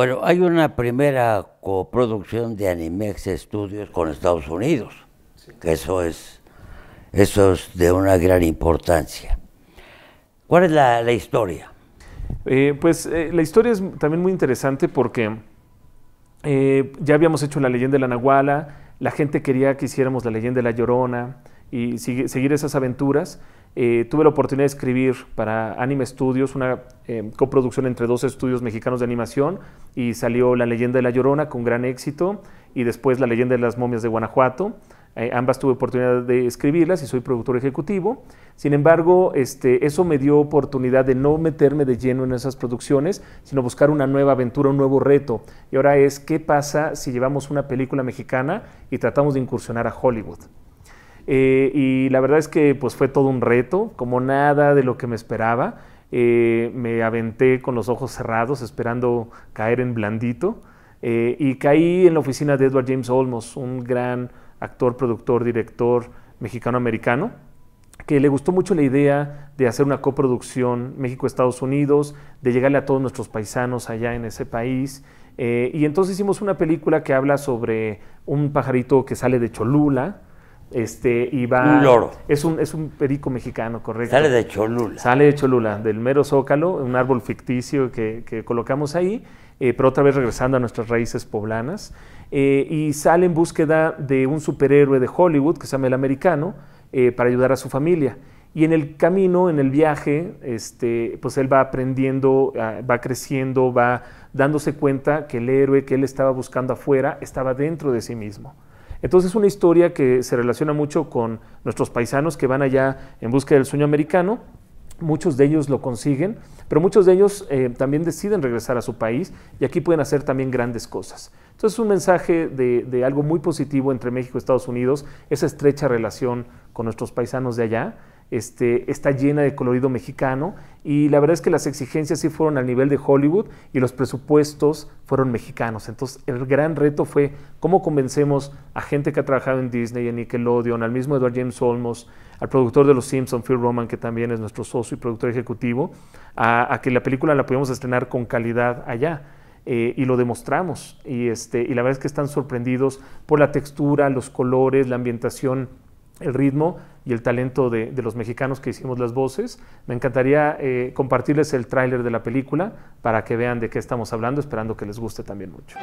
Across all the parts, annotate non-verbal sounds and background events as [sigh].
Bueno, hay una primera coproducción de Animex Studios con Estados Unidos, que eso es, eso de una gran importancia. ¿Cuál es la, historia? Eh, pues eh, la historia es también muy interesante porque eh, ya habíamos hecho la leyenda de la Nahuala, la gente quería que hiciéramos la leyenda de la Llorona y seguir esas aventuras eh, tuve la oportunidad de escribir para Anime Studios, una eh, coproducción entre dos estudios mexicanos de animación, y salió La leyenda de la Llorona con gran éxito, y después La leyenda de las momias de Guanajuato. Eh, ambas tuve oportunidad de escribirlas y soy productor ejecutivo. Sin embargo, este, eso me dio oportunidad de no meterme de lleno en esas producciones, sino buscar una nueva aventura, un nuevo reto. Y ahora es, ¿qué pasa si llevamos una película mexicana y tratamos de incursionar a Hollywood? Eh, y la verdad es que pues fue todo un reto, como nada de lo que me esperaba. Eh, me aventé con los ojos cerrados esperando caer en blandito eh, y caí en la oficina de Edward James Olmos, un gran actor, productor, director mexicano-americano, que le gustó mucho la idea de hacer una coproducción México-Estados Unidos, de llegarle a todos nuestros paisanos allá en ese país. y entonces hicimos una película que habla sobre un pajarito que sale de Cholula, este, un loro. Es un, es un perico mexicano, correcto. Sale de Cholula. Sale de Cholula, del mero zócalo, un árbol ficticio que, colocamos ahí, eh, pero otra vez regresando a nuestras raíces poblanas. Eh, y sale en búsqueda de un superhéroe de Hollywood, que se llama el americano, eh, para ayudar a su familia. Y en el camino, en el viaje, este, pues él va aprendiendo, ah, va creciendo, va dándose cuenta que el héroe que él estaba buscando afuera estaba dentro de sí mismo. Entonces es una historia que se relaciona mucho con nuestros paisanos que van allá en busca del sueño americano. Muchos de ellos lo consiguen, pero muchos de ellos eh, también deciden regresar a su país y aquí pueden hacer también grandes cosas. Entonces es un mensaje de algo muy positivo entre México y Estados Unidos, esa estrecha relación con nuestros paisanos de allá este, está llena de colorido mexicano y la verdad es que las exigencias sí fueron al nivel de Hollywood y los presupuestos fueron mexicanos. Entonces el gran reto fue cómo convencemos a gente que ha trabajado en Disney, en Nickelodeon, al mismo Edward James Olmos, al productor de Los Simpson, Phil Roman, que también es nuestro socio y productor ejecutivo, a, que la película la pudiéramos estrenar con calidad allá. Eh, y lo demostramos. Este, y la verdad es que están sorprendidos por la textura, los colores, la ambientación el ritmo y el talento de, los mexicanos que hicimos las voces. Me encantaría eh, compartirles el tráiler de la película para que vean de qué estamos hablando, esperando que les guste también mucho.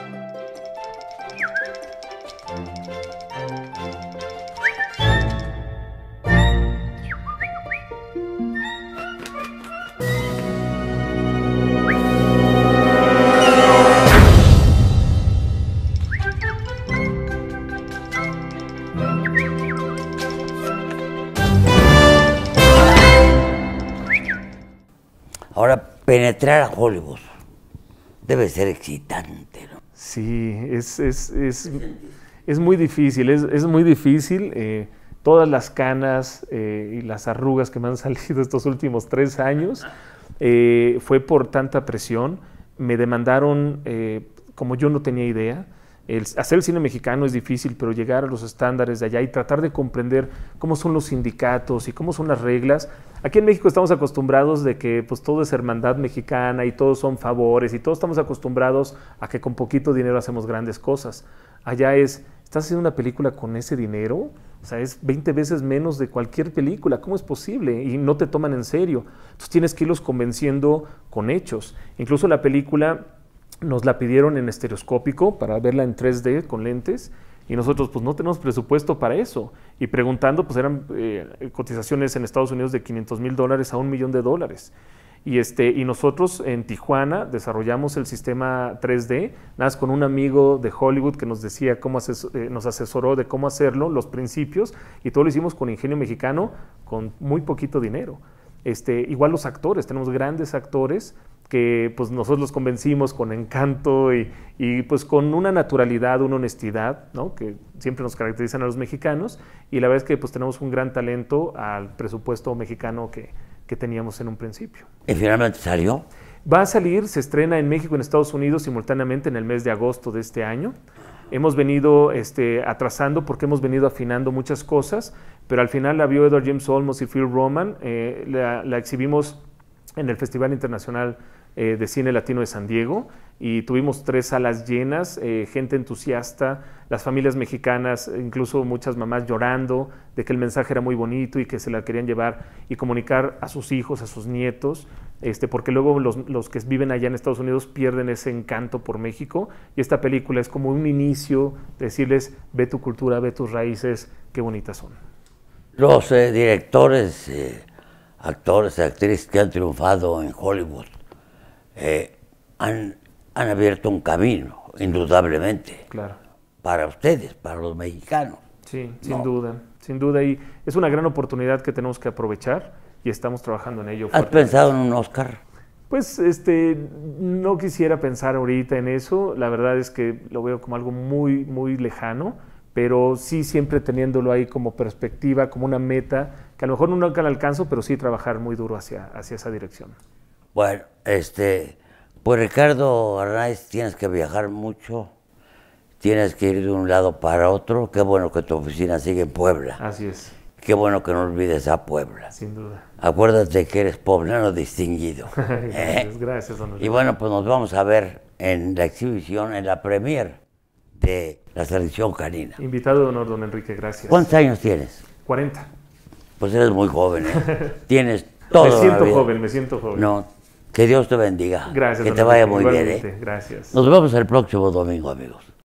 penetrar a Hollywood debe ser excitante, ¿no? Sí, es, es, muy difícil, es, muy difícil. Eh, todas las canas eh, y las arrugas que me han [laughs] salido estos últimos tres años eh, fue por tanta presión. Me demandaron, como yo no tenía idea, hacer el cine mexicano es difícil, pero llegar a los estándares de allá y tratar de comprender cómo son los sindicatos y cómo son las reglas. Aquí en México estamos acostumbrados de que pues todo es hermandad mexicana y todos son favores y todos estamos acostumbrados a que con poquito dinero hacemos grandes cosas. Allá es, ¿estás haciendo una película con ese dinero? O sea, es 20 veces menos de cualquier película. ¿Cómo es posible? Y no te toman en serio. Tú tienes que irlos convenciendo con hechos. Incluso la película nos la pidieron en estereoscópico para verla en 3D con lentes. Y nosotros pues no tenemos presupuesto para eso. Y preguntando pues eran eh, cotizaciones en Estados Unidos de 500 mil dólares a un millón de dólares. Y, este, y nosotros en Tijuana desarrollamos el sistema 3D, nada más con un amigo de Hollywood que nos decía cómo eh, nos asesoró de cómo hacerlo, los principios, y todo lo hicimos con ingenio mexicano, con muy poquito dinero. Este, igual los actores, tenemos grandes actores que pues nosotros los convencimos con encanto y, y, pues con una naturalidad, una honestidad, ¿no? que siempre nos caracterizan a los mexicanos y la verdad es que pues tenemos un gran talento al presupuesto mexicano que, que teníamos en un principio. ¿Y finalmente salió? Va a salir, se estrena en México y en Estados Unidos simultáneamente en el mes de agosto de este año. Hemos venido este, atrasando porque hemos venido afinando muchas cosas, pero al final la vio Edward James Olmos y Phil Roman, eh, la, la exhibimos en el Festival Internacional eh, de Cine Latino de San Diego y tuvimos tres salas llenas, eh, gente entusiasta, las familias mexicanas, incluso muchas mamás llorando de que el mensaje era muy bonito y que se la querían llevar y comunicar a sus hijos, a sus nietos, este, porque luego los, que viven allá en Estados Unidos pierden ese encanto por México y esta película es como un inicio, decirles, ve tu cultura, ve tus raíces, qué bonitas son. Los eh, directores, actores actores, actrices que han triunfado en Hollywood eh, han, abierto un camino, indudablemente, claro. para ustedes, para los mexicanos. Sí, sin duda, sin duda. Y es una gran oportunidad que tenemos que aprovechar y estamos trabajando en ello. ¿Has pensado en un Oscar? Pues este, no quisiera pensar ahorita en eso, la verdad es que lo veo como algo muy, muy lejano, pero sí siempre teniéndolo ahí como perspectiva, como una meta, que a lo mejor no nunca alcanzo, pero sí trabajar muy duro hacia, hacia esa dirección. Bueno, este, pues Ricardo Arnaiz, tienes que viajar mucho, tienes que ir de un lado para otro. Qué bueno que tu oficina sigue en Puebla. Así es. Qué bueno que no olvides a Puebla. Sin duda. Acuérdate que eres poblano distinguido. [laughs] gracias, ¿Eh? gracias, don Y bueno, pues nos vamos a ver en la exhibición, en la premier de la selección canina. Invitado de honor, don Enrique, gracias. ¿Cuántos años tienes? 40. Pues eres muy joven, ¿eh? [laughs] tienes todo. Me siento joven, me siento joven. No, que Dios te bendiga. Gracias. Que te vaya muy bien. ¿eh? Gracias. Nos vemos el próximo domingo, amigos.